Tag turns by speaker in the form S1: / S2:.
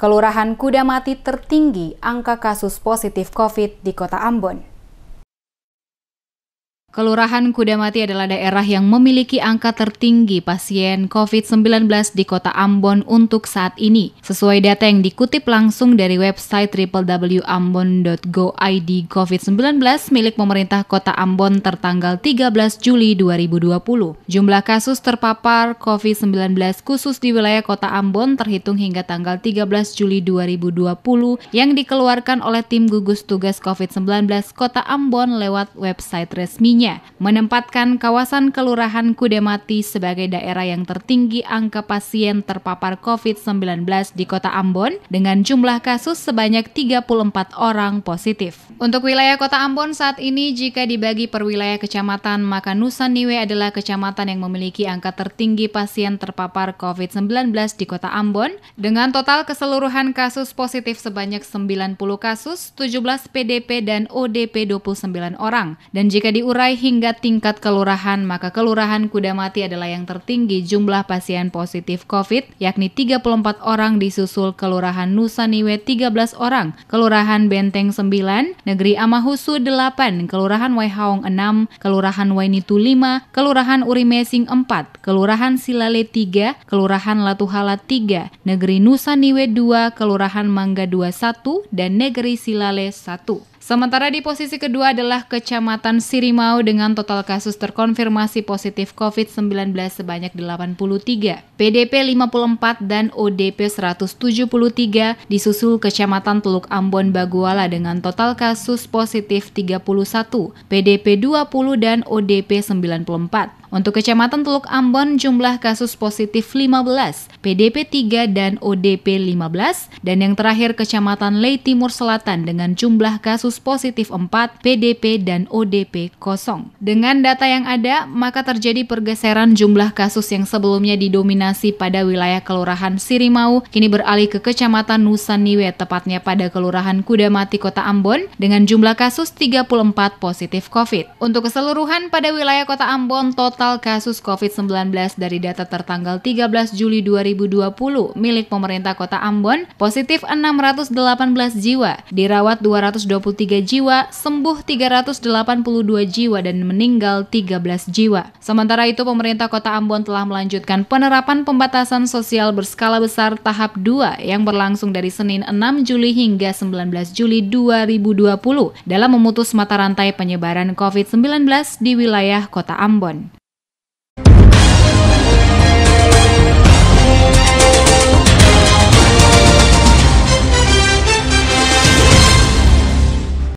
S1: Kelurahan Kuda Mati tertinggi angka kasus positif COVID di Kota Ambon. Kelurahan Kudamati adalah daerah yang memiliki angka tertinggi pasien COVID-19 di kota Ambon untuk saat ini. Sesuai data yang dikutip langsung dari website www.ambon.go.id COVID-19 milik pemerintah kota Ambon tertanggal 13 Juli 2020. Jumlah kasus terpapar COVID-19 khusus di wilayah kota Ambon terhitung hingga tanggal 13 Juli 2020 yang dikeluarkan oleh tim gugus tugas COVID-19 kota Ambon lewat website resminya Lainnya, menempatkan kawasan Kelurahan Kudemati sebagai daerah yang tertinggi angka pasien terpapar COVID-19 di kota Ambon dengan jumlah kasus sebanyak 34 orang positif. Untuk wilayah kota Ambon saat ini jika dibagi per wilayah kecamatan, maka Nusa Niwe adalah kecamatan yang memiliki angka tertinggi pasien terpapar COVID-19 di kota Ambon dengan total keseluruhan kasus positif sebanyak 90 kasus, 17 PDP dan ODP 29 orang. Dan jika diurai sampai hingga tingkat kelurahan, maka kelurahan Kuda Mati adalah yang tertinggi jumlah pasien positif COVID, yakni 34 orang disusul kelurahan Nusa Niwe 13 orang, kelurahan Benteng 9, negeri Amahusu 8, kelurahan Waihaong 6, kelurahan Wainitu 5, kelurahan Urimesing 4, kelurahan Silale 3, kelurahan Latuhala 3, negeri Nusa Niwe 2, kelurahan Mangga 21, dan negeri Silale 1. Sementara di posisi kedua adalah Kecamatan Sirimau dengan total kasus terkonfirmasi positif COVID-19 sebanyak 83, PDP 54 dan ODP 173 disusul Kecamatan Teluk Ambon Baguala dengan total kasus positif 31, PDP 20 dan ODP 94. Untuk Kecamatan Teluk Ambon jumlah kasus positif 15, PDP 3 dan ODP 15, dan yang terakhir Kecamatan Lei Timur Selatan dengan jumlah kasus positif 4, PDP dan ODP 0. Dengan data yang ada, maka terjadi pergeseran jumlah kasus yang sebelumnya didominasi pada wilayah Kelurahan Sirimau, kini beralih ke Kecamatan Nusaniwe, tepatnya pada Kelurahan Kudamati, Kota Ambon, dengan jumlah kasus 34 positif COVID. Untuk keseluruhan pada wilayah Kota Ambon, total total kasus COVID-19 dari data tertanggal 13 Juli 2020 milik pemerintah kota Ambon positif 618 jiwa, dirawat 223 jiwa, sembuh 382 jiwa dan meninggal 13 jiwa. Sementara itu pemerintah kota Ambon telah melanjutkan penerapan pembatasan sosial berskala besar tahap 2 yang berlangsung dari Senin 6 Juli hingga 19 Juli 2020 dalam memutus mata rantai penyebaran COVID-19 di wilayah kota Ambon.